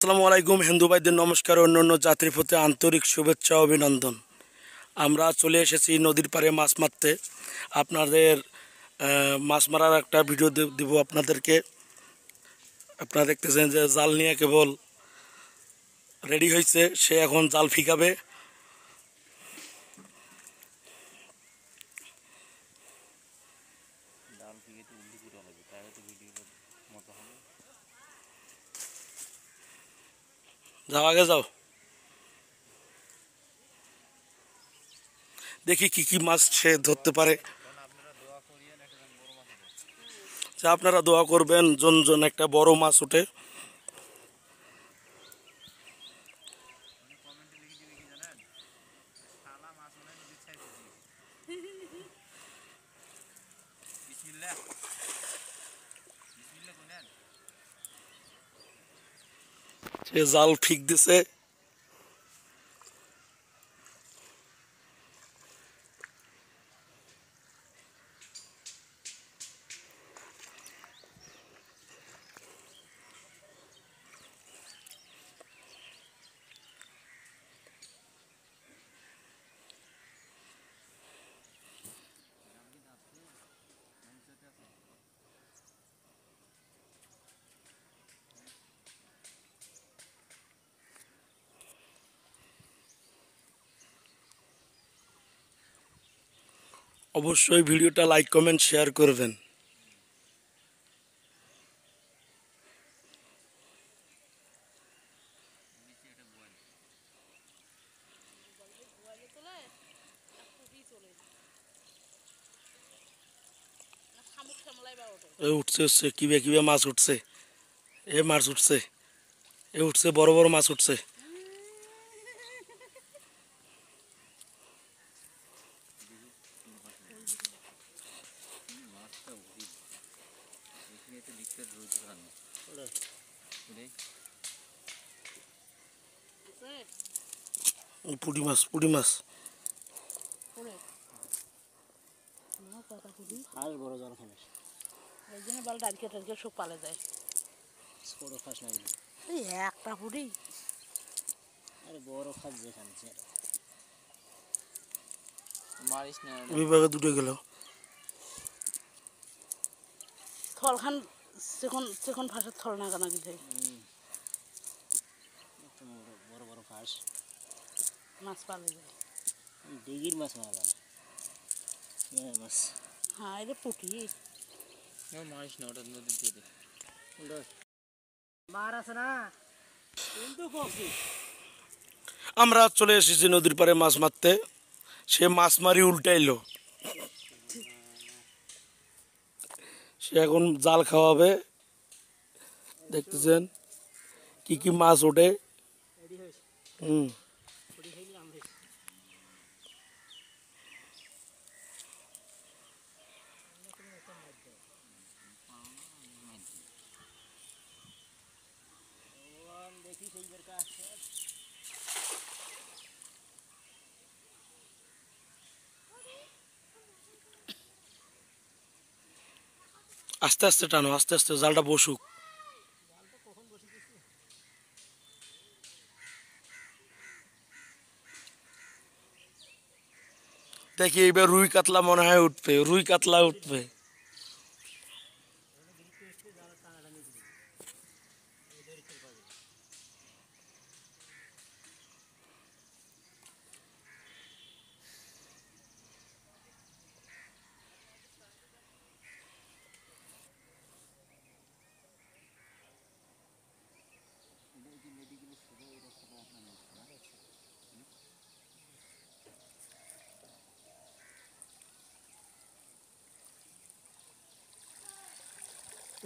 আসসালামু আলাইকুম হিন্দু ভাইদের নমস্কার অন্য অন্য যাত্রীর প্রতি আন্তরিক শুভেচ্ছা অভিনন্দন আমরা চলে এসেছি নদীর পাড়ে মাছ মারতে আপনাদের মাছ মারার একটা ভিডিও দেব আপনাদেরকে আপনারা দেখতেছেন যে জাল নিয়ে কেবল রেডি হয়েছে সে এখন জাল ফিকাবে যাও আগে যাও দেখি কি কি মাছ সে ধরতে পারে আপনারা দোয়া করবেন জন জন একটা বড় মাছ উঠে সে জাল ঠিক দিছে অবশ্যই ভিডিওটা লাইক কমেন্ট শেয়ার করবেন এ উঠছে উঠছে কিবে কিবে মাছ উঠছে এ মাছ উঠছে এ উঠছে বড় বড় মাছ উঠছে রোজ ধরানো মাছ মাছ সব পালে যায় এই একটা পুটি বড় যেখানে মারিস না বিভাগে দুটো গেলেও সেখন সেখন ফাঁসের থল না কেন বড় বড় ফাঁস মাছ পালে যায় ডিগির মাছ মারা মাছ হ্যাঁ মাছ নদীতে মার আছে না কিন্তু কফি আমরা চলে এসেছি নদীর পাড়ে মাছ মারতে সে মাছ মারি উল্টাইলো সে এখন জাল খাওয়াবে দেখতেছেন কি কি মাছ ওঠে হুম আস্তে আস্তে টানো আস্তে আস্তে জালটা বসুক দেখি এবার রুই কাতলা মনে হয় উঠবে রুই কাতলা উঠবে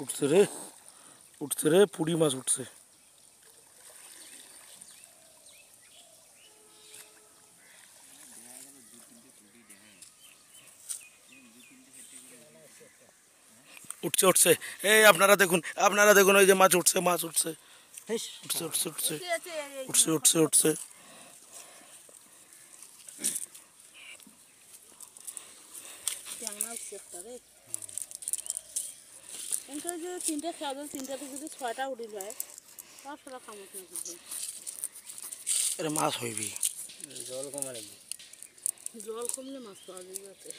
উটছে উটছে পুড়ি মাছ উঠছে উটছটছে এই আপনারা দেখুন আপনারা দেখুন ওই যে মাছ উঠছে মাছ উঠছে উটছটছে উটছে উটছে উটছে হ্যাঁ না সেختারে কিন্তু যদি তিনটে খেয়া দেন তিনটাতে যদি ছয়টা উঠি যায় পাঁচশোটা খামত কামত কিন্তু মাছ হইবি জল কমে জল কমলে মাছ পাওয়া যাবে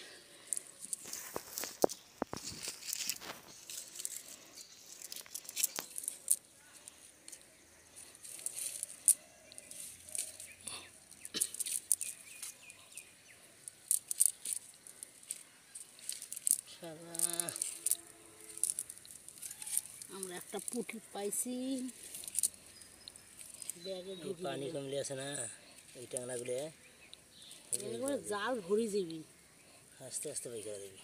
পুঁটি পাইছি পানি কমলে আছে না এই টাংলাগুলো গুলে জাল ভরি যাবি আস্তে আস্তে বাই দিবি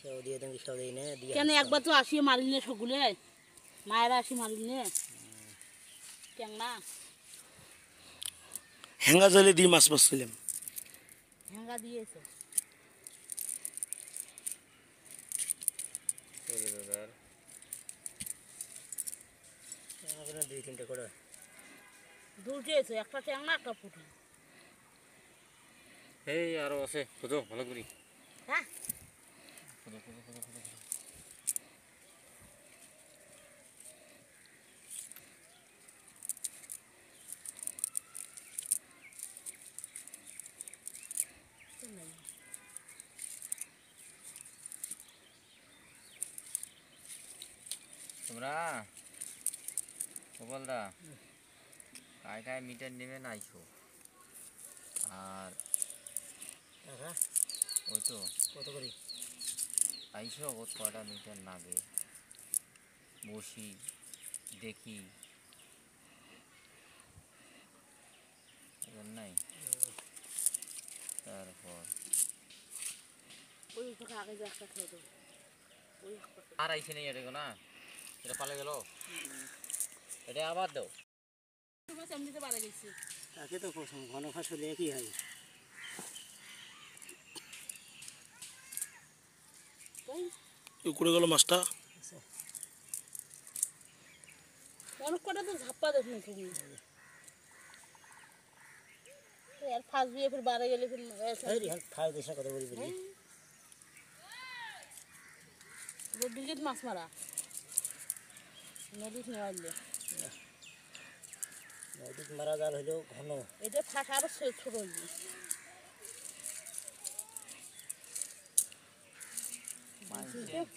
সব দিয়ে তুমি সব দিই না কেন একবার তো আসিয়ে মারিল না সবগুলো মায়েরা আসি মারিল না ট্যাংলা হ্যাঙ্গা জলে দিয়ে মাছ মারছিলাম হ্যাঙ্গা দিয়েছে দাদা দুই তিনটে করে দূর আছে একটা না একটা পুটি এই আরো আছে খোঁজো ভালো করি হ্যাঁ। তোমরা গোপালদা কায় কায় মিটার নেবে নাইছো আর হ্যাঁ? ওই তো কত করে আইসো ওর কটা মিটার লাগে বসি দেখি নাই তারপর আর আইসে নেই এটা না এটা পালে গেল এটা আবার দাও তাকে তো প্রথম ঘন ফসল একই হয় গেলে ফের ফাঁস মাছ মারা নদীত নেওয়া নদীত মারা জাল ঘন এটা ফাঁকা আরো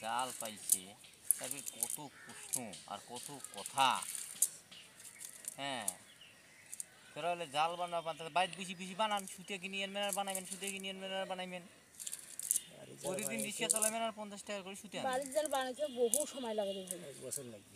জাল পাইছে তারপরে কত প্রশ্ন আর কত কথা হ্যাঁ তোরা হলে জাল বানাবা বাইর বানান সুতে মেনার বানাবেন সুতে মেনার প্রতিদিন পঞ্চাশ টাকা করে সুতে বাড়ির জাল বহু সময় লাগে এক বছর লাগবে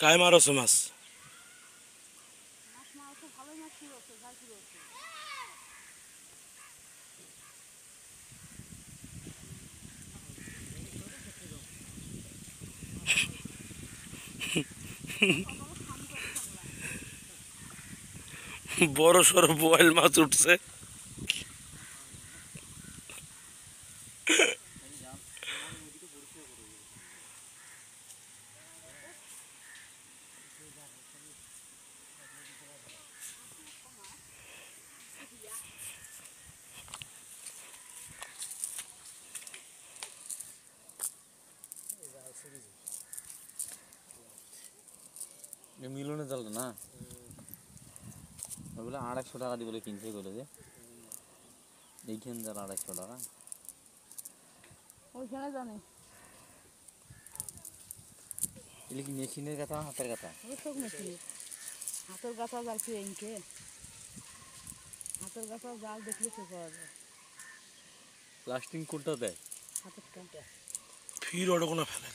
কায় মারছো মাছ বড় সড় বয়েল মাছ উঠছে মিলনের জালটা না ওইগুলো আড়াইশো টাকা দিয়ে বলে কিনছে বলে যে এইখান জাল আড়াইশো টাকা ওইখানে জানে এগুলো কি মেশিনের কথা হাতের কথা হাতের কথা জাল কি এনকে হাতের কথা জাল দেখলে সে পাওয়া যায় লাস্টিং কোনটা দেয় হাতের ফির ওটা কোনো ফেলে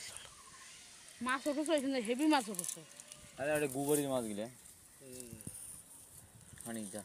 মাছ ওঠেছে হেভি মাছ ওঠেছে আরে আরে গোবরের মাছগুলো অনেকটা